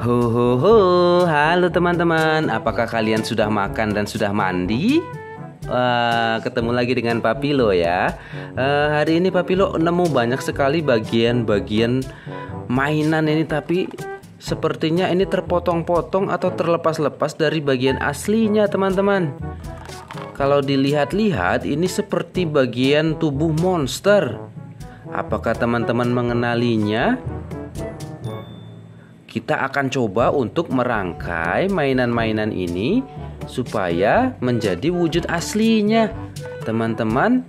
Ho ho ho, halo teman-teman, apakah kalian sudah makan dan sudah mandi? Uh, ketemu lagi dengan Papilo ya. Uh, hari ini Papilo nemu banyak sekali bagian-bagian mainan ini tapi sepertinya ini terpotong-potong atau terlepas-lepas dari bagian aslinya teman-teman. Kalau dilihat-lihat ini seperti bagian tubuh monster. Apakah teman-teman mengenalinya? kita akan coba untuk merangkai mainan-mainan ini supaya menjadi wujud aslinya. Teman-teman,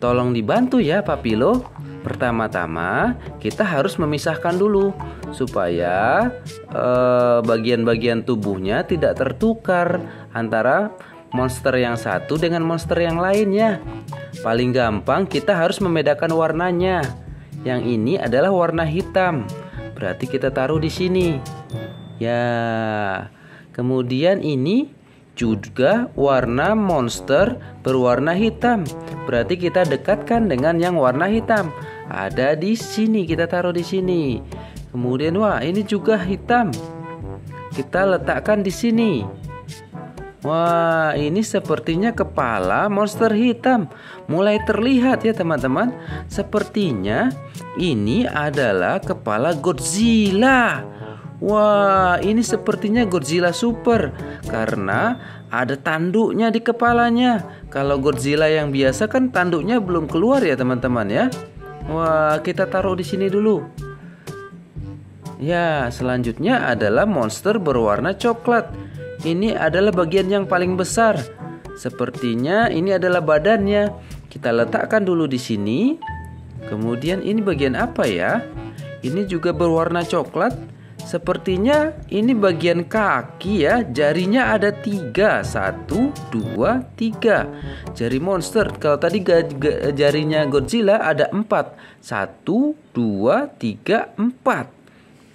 tolong dibantu ya Papilo. Pertama-tama, kita harus memisahkan dulu supaya bagian eh, bagian-bagian tubuhnya tidak tertukar antara monster yang satu dengan monster yang lainnya. Paling gampang kita harus membedakan warnanya. Yang ini adalah warna hitam. Berarti kita taruh di sini. Ya. Kemudian ini juga warna monster berwarna hitam. Berarti kita dekatkan dengan yang warna hitam. Ada di sini, kita taruh di sini. Kemudian wah, ini juga hitam. Kita letakkan di sini. Wah, ini sepertinya kepala monster hitam mulai terlihat ya teman-teman. Sepertinya ini adalah kepala Godzilla. Wah, ini sepertinya Godzilla Super karena ada tanduknya di kepalanya. Kalau Godzilla yang biasa kan tanduknya belum keluar ya, teman-teman ya. Wah, kita taruh di sini dulu. Ya, selanjutnya adalah monster berwarna coklat ini adalah bagian yang paling besar. Sepertinya ini adalah badannya. Kita letakkan dulu di sini. Kemudian ini bagian apa ya? Ini juga berwarna coklat. Sepertinya ini bagian kaki ya Jarinya ada tiga Satu, dua, tiga Jari monster Kalau tadi jarinya Godzilla ada empat Satu, dua, tiga, empat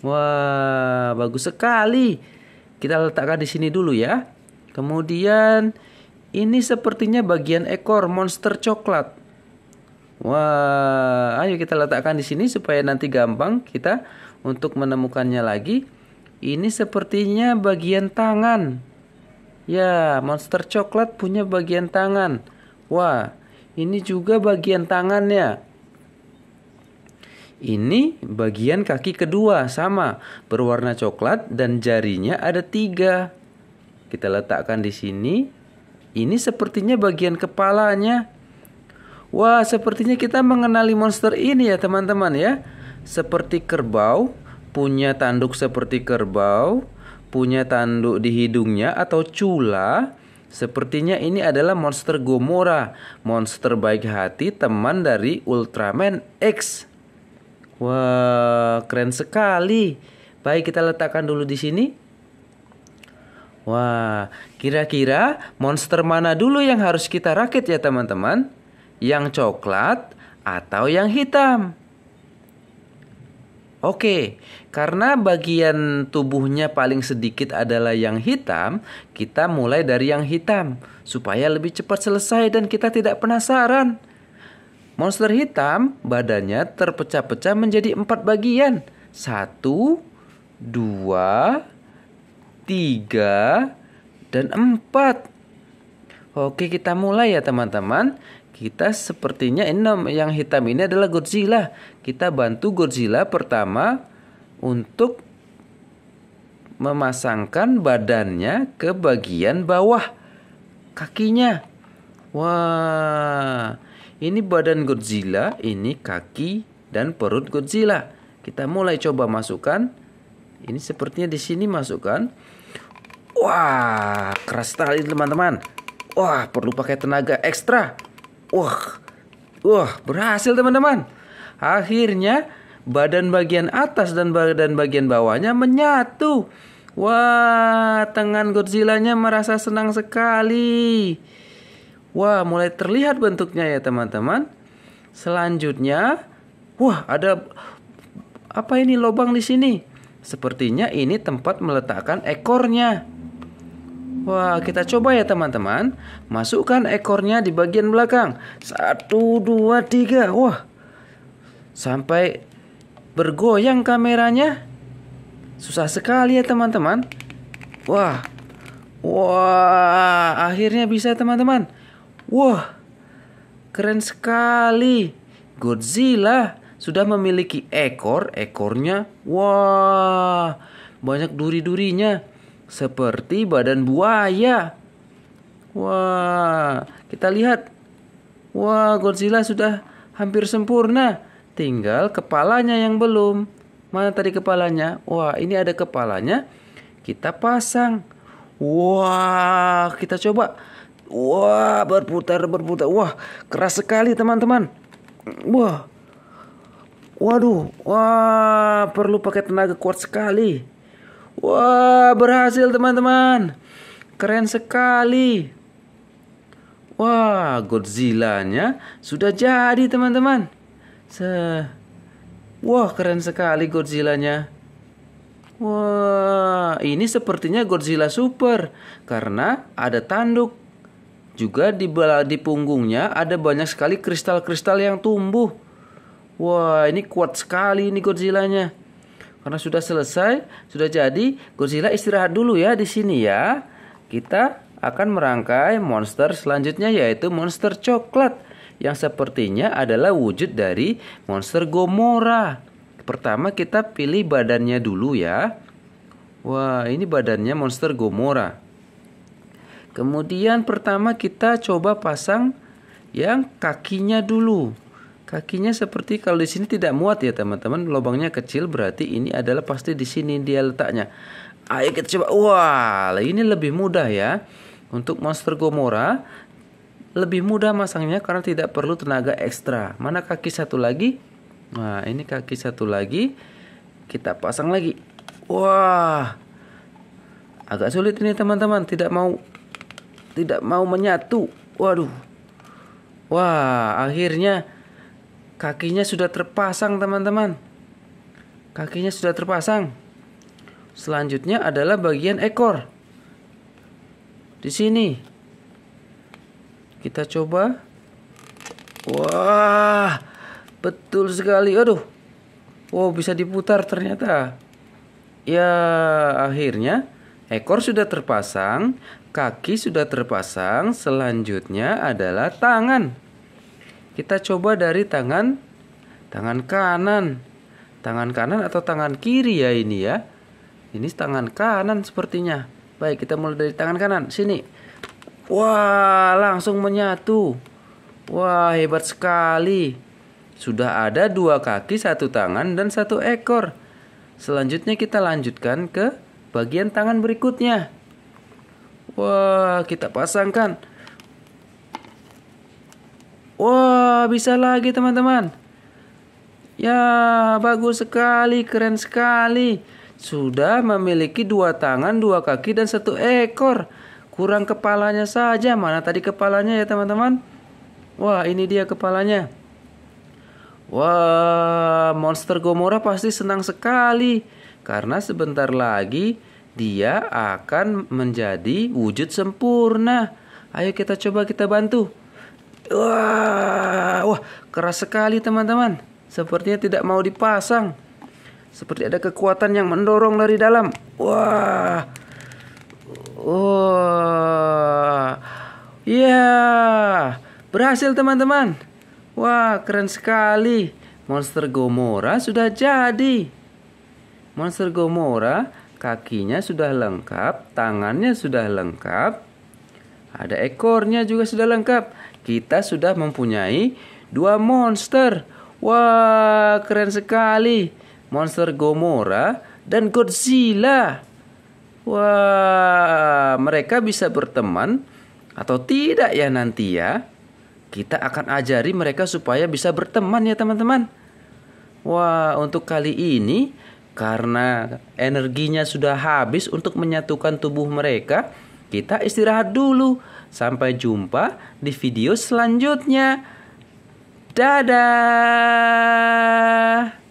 Wah bagus sekali kita letakkan di sini dulu ya. Kemudian ini sepertinya bagian ekor monster coklat. Wah, ayo kita letakkan di sini supaya nanti gampang kita untuk menemukannya lagi. Ini sepertinya bagian tangan. Ya, monster coklat punya bagian tangan. Wah, ini juga bagian tangannya. Ini bagian kaki kedua sama, berwarna coklat dan jarinya ada tiga. Kita letakkan di sini. Ini sepertinya bagian kepalanya. Wah, sepertinya kita mengenali monster ini ya teman-teman ya. Seperti kerbau, punya tanduk seperti kerbau, punya tanduk di hidungnya atau cula. Sepertinya ini adalah monster Gomora, monster baik hati teman dari Ultraman X. Wah, keren sekali. Baik, kita letakkan dulu di sini. Wah, kira-kira monster mana dulu yang harus kita rakit ya teman-teman? Yang coklat atau yang hitam? Oke, karena bagian tubuhnya paling sedikit adalah yang hitam, kita mulai dari yang hitam supaya lebih cepat selesai dan kita tidak penasaran. Monster hitam badannya terpecah-pecah menjadi empat bagian. Satu, dua, tiga, dan empat. Oke kita mulai ya teman-teman. Kita sepertinya enam yang hitam ini adalah Godzilla. Kita bantu Godzilla pertama untuk memasangkan badannya ke bagian bawah kakinya. Wah, ini badan Godzilla, ini kaki dan perut Godzilla. Kita mulai coba masukkan. Ini sepertinya di sini masukkan. Wah, keras sekali teman-teman. Wah, perlu pakai tenaga ekstra. Wah, wah berhasil teman-teman. Akhirnya badan bagian atas dan badan bagian bawahnya menyatu. Wah, tangan Godzilla-nya merasa senang sekali. Wah, mulai terlihat bentuknya ya, teman-teman. Selanjutnya, wah, ada apa ini lubang di sini? Sepertinya ini tempat meletakkan ekornya. Wah, kita coba ya teman-teman. Masukkan ekornya di bagian belakang. Satu, dua, tiga. Wah, sampai bergoyang kameranya. Susah sekali ya teman-teman. Wah, wah, akhirnya bisa teman-teman. Wah, keren sekali. Godzilla sudah memiliki ekor, ekornya wah, banyak duri-durinya seperti badan buaya. Wah, kita lihat. Wah, Godzilla sudah hampir sempurna. Tinggal kepalanya yang belum. Mana tadi kepalanya? Wah, ini ada kepalanya. Kita pasang. Wah, kita coba Wah, berputar, berputar. Wah, keras sekali teman-teman. Wah. Waduh, wah, perlu pakai tenaga kuat sekali. Wah, berhasil teman-teman. Keren sekali. Wah, Godzilla-nya sudah jadi teman-teman. Se Wah, keren sekali Godzilla-nya. Wah, ini sepertinya Godzilla Super karena ada tanduk juga di di punggungnya ada banyak sekali kristal-kristal yang tumbuh. Wah, ini kuat sekali ini Godzilla-nya. Karena sudah selesai, sudah jadi, Godzilla istirahat dulu ya di sini ya. Kita akan merangkai monster selanjutnya yaitu monster coklat yang sepertinya adalah wujud dari monster Gomora. Pertama kita pilih badannya dulu ya. Wah, ini badannya monster Gomora. Kemudian pertama kita coba pasang yang kakinya dulu. Kakinya seperti kalau di sini tidak muat ya teman-teman, lubangnya kecil berarti ini adalah pasti di sini dia letaknya. Ayo kita coba. Wah, ini lebih mudah ya. Untuk monster Gomora lebih mudah masangnya karena tidak perlu tenaga ekstra. Mana kaki satu lagi? Nah, ini kaki satu lagi. Kita pasang lagi. Wah. Agak sulit ini teman-teman, tidak mau tidak mau menyatu. Waduh. Wah, akhirnya kakinya sudah terpasang, teman-teman. Kakinya sudah terpasang. Selanjutnya adalah bagian ekor. Di sini. Kita coba. Wah, betul sekali. Aduh. Wow, bisa diputar ternyata. Ya, akhirnya Ekor sudah terpasang, kaki sudah terpasang, selanjutnya adalah tangan. Kita coba dari tangan tangan kanan. Tangan kanan atau tangan kiri ya ini ya. Ini tangan kanan sepertinya. Baik, kita mulai dari tangan kanan. Sini. Wah, langsung menyatu. Wah, hebat sekali. Sudah ada dua kaki, satu tangan, dan satu ekor. Selanjutnya kita lanjutkan ke bagian tangan berikutnya. Wah, kita pasangkan. Wah, bisa lagi teman-teman. Ya, bagus sekali, keren sekali. Sudah memiliki dua tangan, dua kaki, dan satu ekor. Kurang kepalanya saja. Mana tadi kepalanya ya teman-teman? Wah, ini dia kepalanya. Wah, monster Gomora pasti senang sekali karena sebentar lagi dia akan menjadi wujud sempurna. Ayo kita coba kita bantu. Wah, wah keras sekali teman-teman. Sepertinya tidak mau dipasang. Seperti ada kekuatan yang mendorong dari dalam. Wah. Wah. Ya, berhasil teman-teman. Wah, keren sekali. Monster Gomora sudah jadi. Monster Gomora kakinya sudah lengkap, tangannya sudah lengkap, ada ekornya juga sudah lengkap. Kita sudah mempunyai dua monster. Wah, keren sekali. Monster Gomora dan Godzilla. Wah, mereka bisa berteman atau tidak ya nanti ya? Kita akan ajari mereka supaya bisa berteman ya teman-teman. Wah, untuk kali ini karena energinya sudah habis untuk menyatukan tubuh mereka, kita istirahat dulu. Sampai jumpa di video selanjutnya. Dadah.